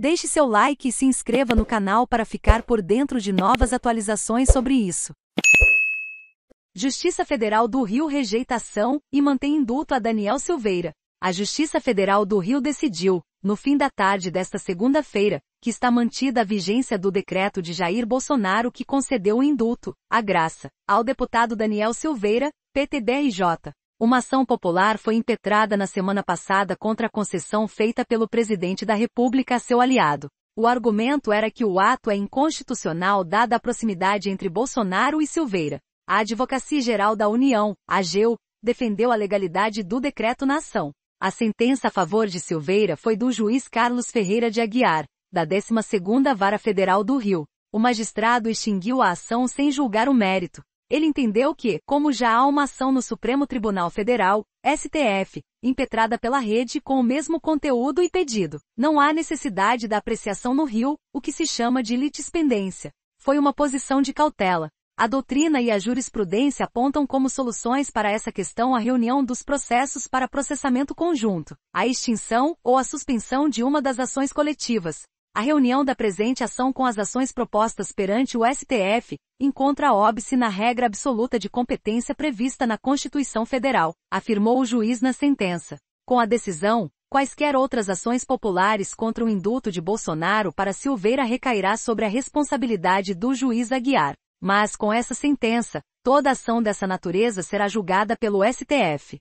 Deixe seu like e se inscreva no canal para ficar por dentro de novas atualizações sobre isso. Justiça Federal do Rio rejeita ação e mantém indulto a Daniel Silveira. A Justiça Federal do Rio decidiu, no fim da tarde desta segunda-feira, que está mantida a vigência do decreto de Jair Bolsonaro que concedeu o indulto, a graça, ao deputado Daniel Silveira, PTBRJ, uma ação popular foi impetrada na semana passada contra a concessão feita pelo presidente da República a seu aliado. O argumento era que o ato é inconstitucional dada a proximidade entre Bolsonaro e Silveira. A Advocacia Geral da União, AGEU, defendeu a legalidade do decreto na ação. A sentença a favor de Silveira foi do juiz Carlos Ferreira de Aguiar, da 12ª Vara Federal do Rio. O magistrado extinguiu a ação sem julgar o mérito. Ele entendeu que, como já há uma ação no Supremo Tribunal Federal, STF, impetrada pela rede com o mesmo conteúdo e pedido, não há necessidade da apreciação no Rio, o que se chama de litispendência. Foi uma posição de cautela. A doutrina e a jurisprudência apontam como soluções para essa questão a reunião dos processos para processamento conjunto, a extinção ou a suspensão de uma das ações coletivas, a reunião da presente ação com as ações propostas perante o STF, encontra óbice na regra absoluta de competência prevista na Constituição Federal, afirmou o juiz na sentença. Com a decisão, quaisquer outras ações populares contra o indulto de Bolsonaro para Silveira recairá sobre a responsabilidade do juiz Aguiar. Mas com essa sentença, toda ação dessa natureza será julgada pelo STF.